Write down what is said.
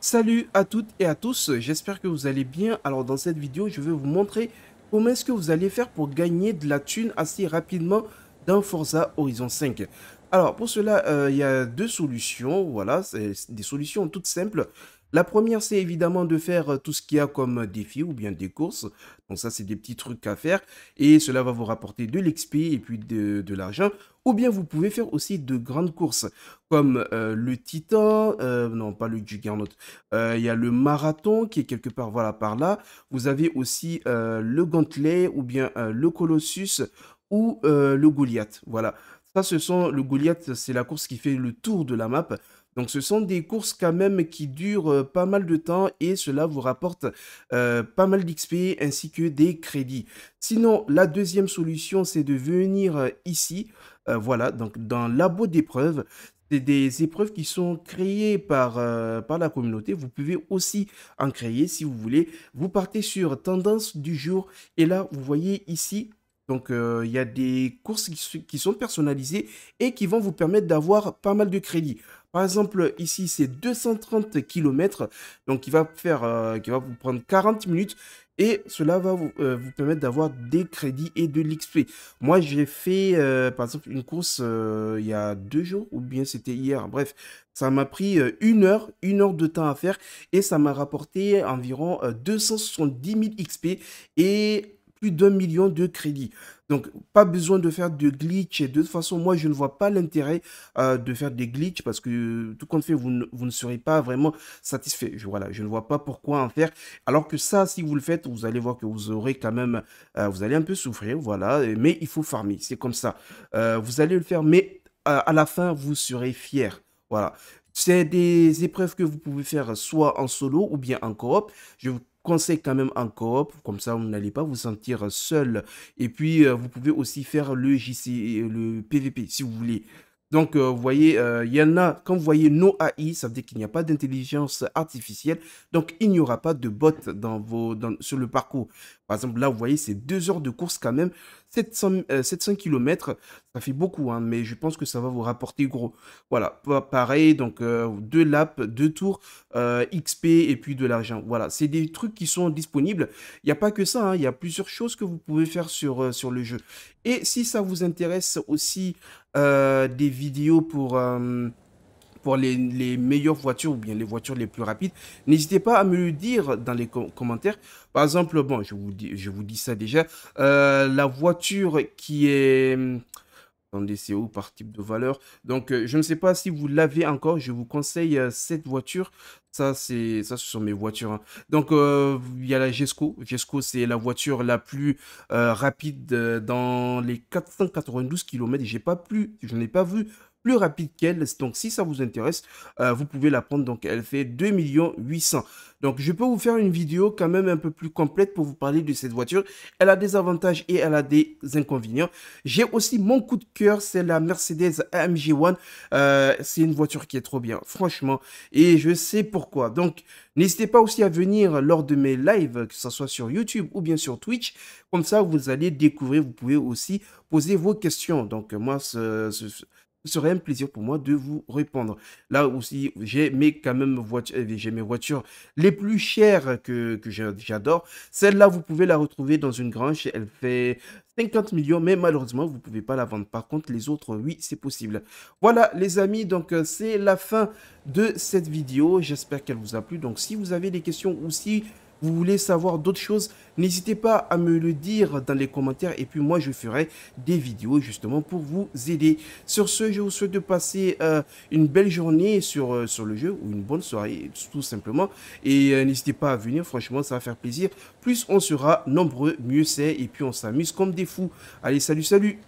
Salut à toutes et à tous, j'espère que vous allez bien. Alors dans cette vidéo, je vais vous montrer comment est-ce que vous allez faire pour gagner de la thune assez rapidement dans Forza Horizon 5. Alors pour cela, euh, il y a deux solutions, voilà, c'est des solutions toutes simples. La première, c'est évidemment de faire euh, tout ce qu'il y a comme euh, défi ou bien des courses. Donc ça, c'est des petits trucs à faire et cela va vous rapporter de l'XP et puis de, l'argent. Ou bien vous pouvez faire aussi de grandes courses comme euh, le Titan, non pas le Juggernaut, il y a le Marathon qui est quelque part voilà par là. Vous avez aussi le Gantelet ou bien le Colossus ou le Goliath. Voilà ce sont le Goliath, c'est la course qui fait le tour de la map. Donc ce sont des courses quand même qui durent euh, pas mal de temps et cela vous rapporte euh, pas mal d'XP ainsi que des crédits. Sinon, la deuxième solution, c'est de venir euh, ici, voilà, donc dans labo d'épreuves. C'est des épreuves qui sont créées par, par la communauté. Vous pouvez aussi en créer si vous voulez. Vous partez sur tendance du jour et là, vous voyez ici donc, euh, il y a des courses qui, sont personnalisées et qui vont vous permettre d'avoir pas mal de crédits. Par exemple, ici, c'est 230 km, donc il va, faire, euh, qui va vous prendre 40 minutes et cela va euh, vous, permettre d'avoir des crédits et de l'XP. Moi, j'ai fait, par exemple, une course il y a deux jours, ou bien c'était hier. Bref, ça m'a pris une heure, une heure de temps à faire, et ça m'a rapporté environ 270 000 XP. Et plus d'un million de crédits. Donc, pas besoin de faire de glitch. Et de toute façon, moi, je ne vois pas l'intérêt euh, de faire des glitch parce que euh, tout compte fait, vous ne, vous ne serez pas vraiment satisfait. Je, voilà, je ne vois pas pourquoi en faire. Alors que ça, si vous le faites, vous allez voir que vous aurez quand même, euh, vous allez un peu souffrir, voilà. Mais il faut farmer, c'est comme ça. vous allez le faire, mais à la fin, vous serez fier. Voilà. C'est des épreuves que vous pouvez faire soit en solo ou bien en coop. Je quand même encore coop, comme ça vous n'allez pas vous sentir seul. Et puis euh, vous pouvez aussi faire le JC, euh, le PVP si vous voulez. Donc, euh, vous voyez, il y en a, quand vous voyez no AI, ça veut dire qu'il n'y a pas d'intelligence artificielle. Donc, il n'y aura pas de bot dans vos, dans, sur le parcours. Par exemple, là, vous voyez, c'est deux heures de course quand même. 700, euh, km, ça fait beaucoup, hein, mais je pense que ça va vous rapporter gros. Voilà, pareil, donc euh, deux laps, deux tours, euh, XP et puis de l'argent. Voilà, c'est des trucs qui sont disponibles. Il n'y a pas que ça, hein, il y a plusieurs choses que vous pouvez faire sur, sur le jeu. Et si ça vous intéresse aussi des vidéos pour les, meilleures voitures ou bien les voitures les plus rapides, n'hésitez pas à me le dire dans les commentaires. Par exemple, bon, je vous dis, je vous dis ça déjà, euh, la voiture qui est... Attendez, c'est où par type de valeur Donc, euh, je ne sais pas si vous l'avez encore. Je vous conseille euh, cette voiture. Ça, c'est ça, ce sont mes voitures. Hein. Donc, il y a la Gesco. Gesco, c'est la voiture la plus rapide dans les 492 km. J'ai pas plus, je n'ai pas vu rapide qu'elle. Donc si ça vous intéresse, euh, vous pouvez la prendre. Donc elle fait 2 800 Donc je peux vous faire une vidéo quand même un peu plus complète pour vous parler de cette voiture. Elle a des avantages et elle a des inconvénients. J'ai aussi mon coup de cœur, c'est la Mercedes AMG One. Euh, c'est une voiture qui est trop bien, franchement. Et je sais pourquoi. Donc n'hésitez pas aussi à venir lors de mes lives, que ce soit sur YouTube ou bien sur Twitch. Comme ça, vous allez découvrir. Vous pouvez aussi poser vos questions. Donc moi, ce, ce serait un plaisir pour moi de vous répondre. Là aussi, j'ai mes, quand même euh, j'ai mes voitures les plus chères que, j'adore. Celle-là, vous pouvez la retrouver dans une grange. Elle fait 50 millions, mais malheureusement, vous ne pouvez pas la vendre. Par contre, les autres, oui, c'est possible. Voilà, les amis, donc euh, c'est la fin de cette vidéo. J'espère qu'elle vous a plu. Donc, si vous avez des questions aussi, vous voulez savoir d'autres choses, n'hésitez pas à me le dire dans les commentaires et puis moi je ferai des vidéos justement pour vous aider. Sur ce, je vous souhaite de passer euh, une belle journée sur, euh, sur le jeu ou une bonne soirée tout simplement et euh, n'hésitez pas à venir, franchement ça va faire plaisir. Plus on sera nombreux, mieux c'est et puis on s'amuse comme des fous. Allez, salut, salut